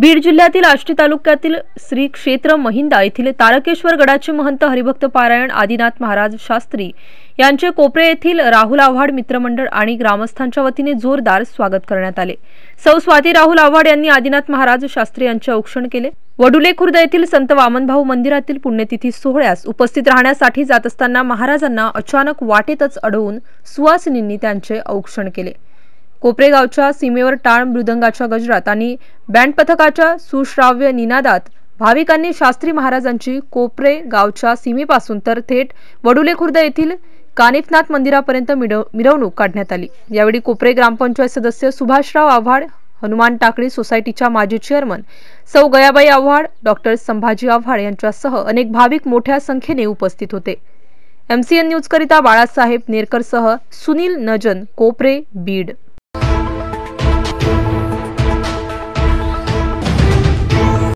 बीड जिल्ह्यातील आष्टी तालुक्यातील श्री क्षेत्र महिंदा येथील तारकेश्वर गडाचे महंत हरिभक्त पारायण आदिनाथ महाराज शास्त्री यांचे कोपरे येथील राहुल आव्हाड मित्रमंडळ आणि ग्रामस्थांच्या वतीने जोरदार स्वागत करण्यात आले सौ स्वाती राहुल आव्हाड यांनी आदिनाथ महाराज शास्त्री यांचे औक्षण केले वडुले खुर्द येथील संत वामनभाऊ मंदिरातील पुण्यतिथी सोहळ्यास उपस्थित राहण्यासाठी जात असताना महाराजांना अचानक वाटेतच अडवून सुवासिनींनी त्यांचे औक्षण केले कोपरेगावच्या सीमेवर टाळ मृदंगाच्या गजरात आणि बँड पथकाच्या सुश्राव्य निनादात भाविकांनी शास्त्री महाराजांची कोपरे गावच्या सीमेपासून तर थेट वडुले खुर्द येथील कानिफनाथ मंदिरापर्यंत मिरवणूक काढण्यात आली यावेळी कोपरे ग्रामपंचायत सदस्य सुभाषराव आव्हाड हनुमान टाकळी सोसायटीच्या माजी चेअरमन सौ गयाबाई आव्हाड डॉक्टर संभाजी आव्हाड यांच्यासह अनेक भाविक मोठ्या संख्येने उपस्थित होते एमसीएन न्यूजकरिता बाळासाहेब नेरकरसह सुनील नजन कोपरे बीड